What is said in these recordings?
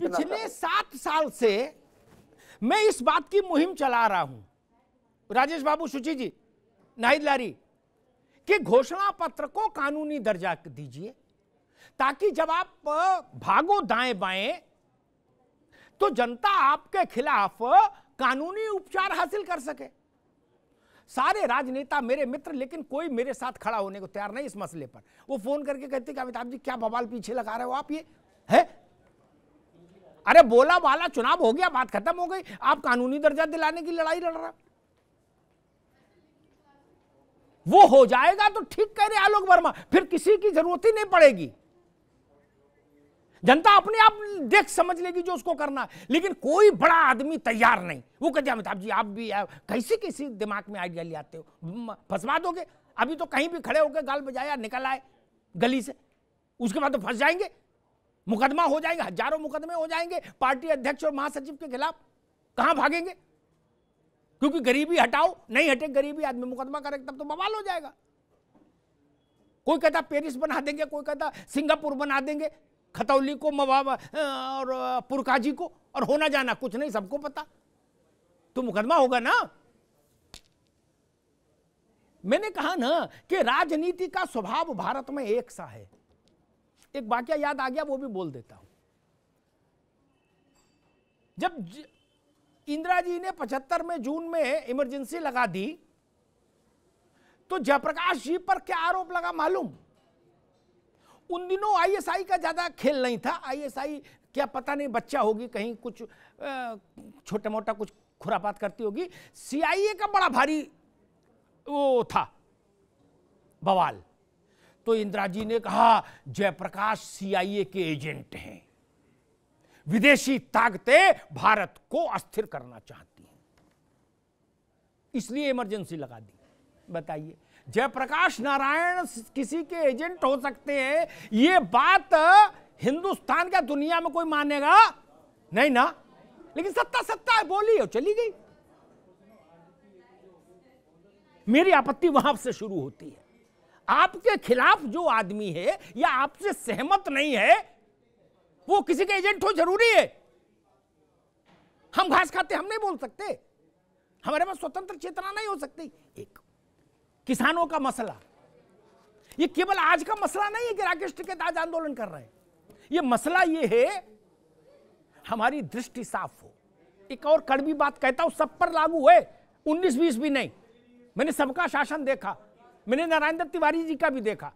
पिछले सात साल से मैं इस बात की मुहिम चला रहा हूं राजेश बाबू सुची जी नाहिद लारी कि घोषणा पत्र को कानूनी दर्जा दीजिए ताकि जब आप भागो दाएं बाएं तो जनता आपके खिलाफ कानूनी उपचार हासिल कर सके सारे राजनेता मेरे मित्र लेकिन कोई मेरे साथ खड़ा होने को तैयार नहीं इस मसले पर वो फोन करके कहते कि अमिताभ जी क्या बवाल पीछे लगा रहे हो आप ये है अरे बोला वाला चुनाव हो गया बात खत्म हो गई आप कानूनी दर्जा दिलाने की लड़ाई लड़ रहा वो हो जाएगा तो ठीक कह रहे आलोक वर्मा फिर किसी की जरूरत ही नहीं पड़ेगी जनता अपने आप देख समझ लेगी जो उसको करना है लेकिन कोई बड़ा आदमी तैयार नहीं वो कहते अमिताभ जी आप भी कैसी किसी दिमाग में आइडिया ले आते हो फंसवा दोगे अभी तो कहीं भी खड़े होकर गाल बजाया निकल आए गली से उसके बाद तो फंस जाएंगे मुकदमा हो जाएगा हजारों मुकदमे हो जाएंगे पार्टी अध्यक्ष और महासचिव के खिलाफ कहां भागेंगे क्योंकि गरीबी हटाओ नहीं हटे गरीबी आदमी मुकदमा करेगा तब तो बवाल हो जाएगा कोई कहता पेरिस बना देंगे कोई कहता सिंगापुर बना देंगे खतौली को मवा और पुरकाजी को और होना जाना कुछ नहीं सबको पता तो मुकदमा होगा ना मैंने कहा ना कि राजनीति का स्वभाव भारत में एक सा है एक वाक्य याद आ गया वो भी बोल देता हूं जब इंदिरा जी ने पचहत्तर में जून में इमरजेंसी लगा दी तो जयप्रकाश जी पर क्या आरोप लगा मालूम उन दिनों आईएसआई का ज्यादा खेल नहीं था आईएसआई क्या पता नहीं बच्चा होगी कहीं कुछ छोटा मोटा कुछ खुरापात करती होगी सीआईए का बड़ा भारी वो था बवाल तो इंदिरा जी ने कहा जयप्रकाश सीआईए के एजेंट हैं विदेशी ताकतें भारत को अस्थिर करना चाहती हैं इसलिए इमरजेंसी लगा दी बताइए जयप्रकाश नारायण किसी के एजेंट हो सकते हैं यह बात हिंदुस्तान का दुनिया में कोई मानेगा नहीं ना लेकिन सत्ता सत्ता है बोली और चली गई मेरी आपत्ति वहां से शुरू होती है आपके खिलाफ जो आदमी है या आपसे सहमत नहीं है वो किसी के एजेंट हो जरूरी है हम घास खाते हम नहीं बोल सकते हमारे पास स्वतंत्र चेतना नहीं हो सकती एक किसानों का मसला ये केवल आज का मसला नहीं है कि राकेश टिकेत आज आंदोलन कर रहे हैं ये मसला ये है हमारी दृष्टि साफ हो एक और कड़वी बात कहता हूं सब पर लागू है उन्नीस बीस भी नहीं मैंने सबका शासन देखा मैंने नारायण तिवारी जी का भी देखा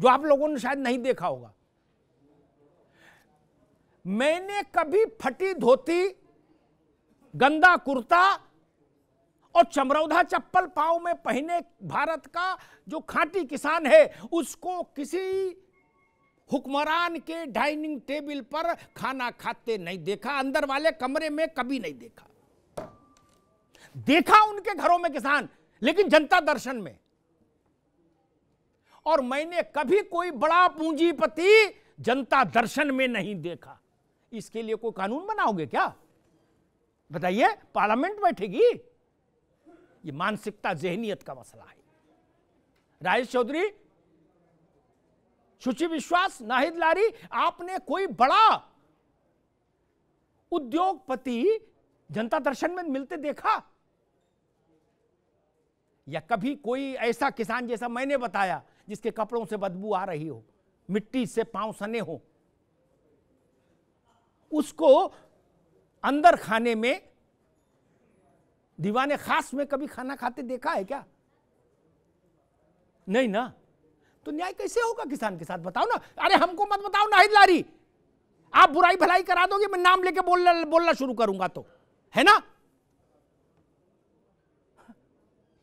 जो आप लोगों ने शायद नहीं देखा होगा मैंने कभी फटी धोती गंदा कुर्ता और चमरौधा चप्पल पांव में पहने भारत का जो खांटी किसान है उसको किसी हुक्मरान के डाइनिंग टेबल पर खाना खाते नहीं देखा अंदर वाले कमरे में कभी नहीं देखा देखा उनके घरों में किसान लेकिन जनता दर्शन में और मैंने कभी कोई बड़ा पूंजीपति जनता दर्शन में नहीं देखा इसके लिए कोई कानून बनाओगे क्या बताइए पार्लियामेंट बैठेगी ये मानसिकता जहनीयत का मसला है राजेश चौधरी सुचि विश्वास नाहिद लारी आपने कोई बड़ा उद्योगपति जनता दर्शन में मिलते देखा या कभी कोई ऐसा किसान जैसा मैंने बताया जिसके कपड़ों से बदबू आ रही हो मिट्टी से पांव सने हो उसको अंदर खाने में दीवाने खास में कभी खाना खाते देखा है क्या नहीं ना तो न्याय कैसे होगा किसान के साथ बताओ ना अरे हमको मत बताओ ना हिदलारी आप बुराई भलाई करा दोगे मैं नाम लेके बोलना बोलना शुरू करूंगा तो है ना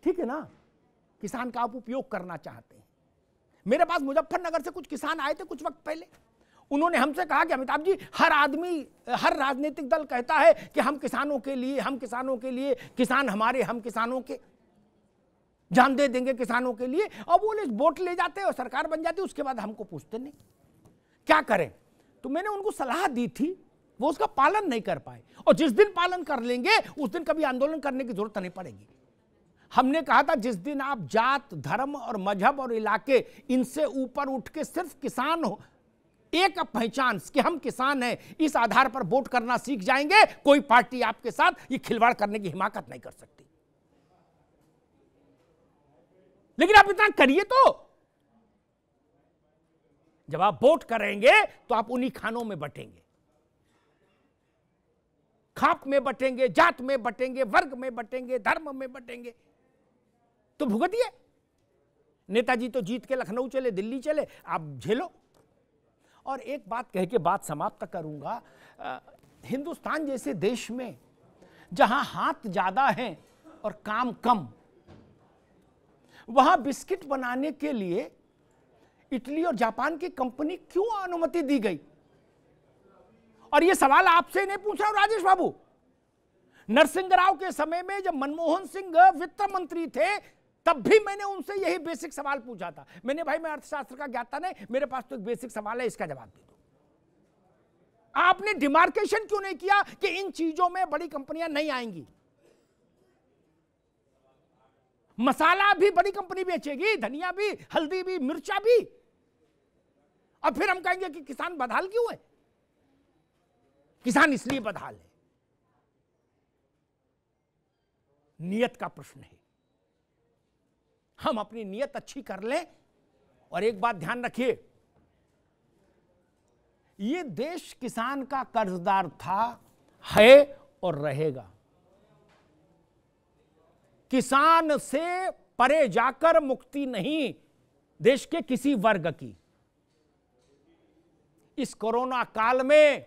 ठीक है ना किसान का आप उपयोग करना चाहते हैं मेरे पास मुजफ्फरनगर से कुछ किसान आए थे कुछ वक्त पहले उन्होंने हमसे कहा कि अमिताभ जी हर आदमी हर राजनीतिक दल कहता है कि हम किसानों के लिए हम किसानों के लिए किसान हमारे हम किसानों के जान दे देंगे किसानों के लिए और वो वोट ले जाते और सरकार बन जाती उसके बाद हमको पूछते नहीं क्या करें तो मैंने उनको सलाह दी थी वो उसका पालन नहीं कर पाए और जिस दिन पालन कर लेंगे उस दिन कभी आंदोलन करने की जरूरत नहीं पड़ेगी हमने कहा था जिस दिन आप जात धर्म और मजहब और इलाके इनसे ऊपर उठ के सिर्फ किसान हो एक पहचान कि हम किसान हैं इस आधार पर वोट करना सीख जाएंगे कोई पार्टी आपके साथ ये खिलवाड़ करने की हिमाकत नहीं कर सकती लेकिन आप इतना करिए तो जब आप वोट करेंगे तो आप उन्हीं खानों में बटेंगे खाप में बटेंगे जात में बटेंगे वर्ग में बटेंगे धर्म में बटेंगे तो भुगतिए नेताजी तो जीत के लखनऊ चले दिल्ली चले आप झेलो और एक बात कह के बात समाप्त करूंगा आ, हिंदुस्तान जैसे देश में जहां हाथ ज्यादा हैं और काम कम वहां बिस्किट बनाने के लिए इटली और जापान की कंपनी क्यों अनुमति दी गई और यह सवाल आपसे नहीं पूछ रहा हूं राजेश बाबू नरसिंह राव के समय में जब मनमोहन सिंह वित्त मंत्री थे तब भी मैंने उनसे यही बेसिक सवाल पूछा था मैंने भाई मैं अर्थशास्त्र का ज्ञाता नहीं मेरे पास तो एक बेसिक सवाल है इसका जवाब दे दो आपने डिमार्केशन क्यों नहीं किया कि इन चीजों में बड़ी कंपनियां नहीं आएंगी मसाला भी बड़ी कंपनी बेचेगी धनिया भी हल्दी भी मिर्चा भी और फिर हम कहेंगे कि किसान बदहाल क्यों है किसान इसलिए बदहाल है नियत का प्रश्न है हम अपनी नीयत अच्छी कर लें और एक बात ध्यान रखिए ये देश किसान का कर्जदार था है और रहेगा किसान से परे जाकर मुक्ति नहीं देश के किसी वर्ग की इस कोरोना काल में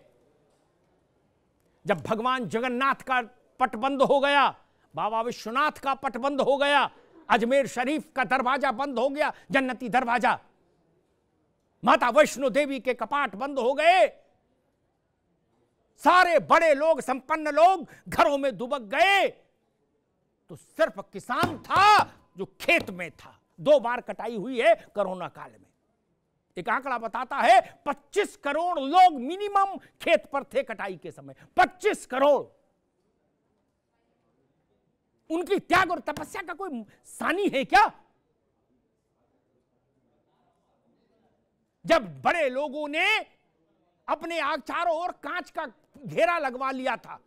जब भगवान जगन्नाथ का पटबंद हो गया बाबा विश्वनाथ का पटबंद हो गया अजमेर शरीफ का दरवाजा बंद हो गया जन्नती दरवाजा माता वैष्णो देवी के कपाट बंद हो गए सारे बड़े लोग संपन्न लोग घरों में दुबक गए तो सिर्फ किसान था जो खेत में था दो बार कटाई हुई है कोरोना काल में एक आंकड़ा बताता है 25 करोड़ लोग मिनिमम खेत पर थे कटाई के समय 25 करोड़ उनकी त्याग और तपस्या का कोई सानी है क्या जब बड़े लोगों ने अपने आग चारों ओर कांच का घेरा लगवा लिया था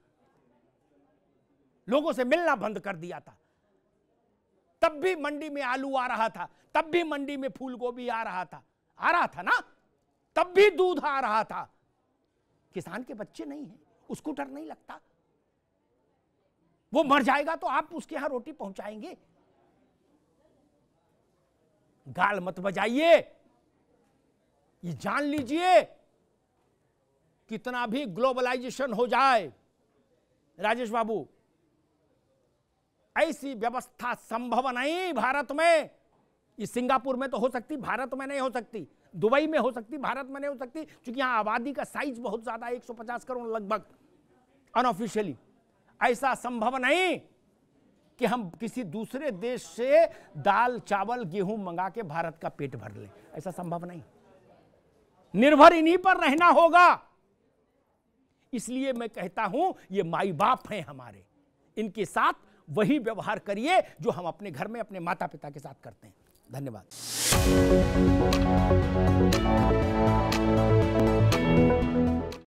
लोगों से मिलना बंद कर दिया था तब भी मंडी में आलू आ रहा था तब भी मंडी में फूल गोभी आ रहा था आ रहा था ना तब भी दूध आ रहा था किसान के बच्चे नहीं है उसको डर नहीं लगता वो मर जाएगा तो आप उसके यहां रोटी पहुंचाएंगे गाल मत बजाइए ये जान लीजिए कितना भी ग्लोबलाइजेशन हो जाए राजेश बाबू ऐसी व्यवस्था संभव नहीं भारत में ये सिंगापुर में तो हो सकती भारत में नहीं हो सकती दुबई में हो सकती भारत में नहीं हो सकती क्योंकि यहां आबादी का साइज बहुत ज़्यादा 150 करोड़ लगभग अनऑफिशियली ऐसा संभव नहीं कि हम किसी दूसरे देश से दाल चावल गेहूं मंगा के भारत का पेट भर लें ऐसा संभव नहीं निर्भर इन्हीं पर रहना होगा इसलिए मैं कहता हूं ये माई बाप हैं हमारे इनके साथ वही व्यवहार करिए जो हम अपने घर में अपने माता पिता के साथ करते हैं धन्यवाद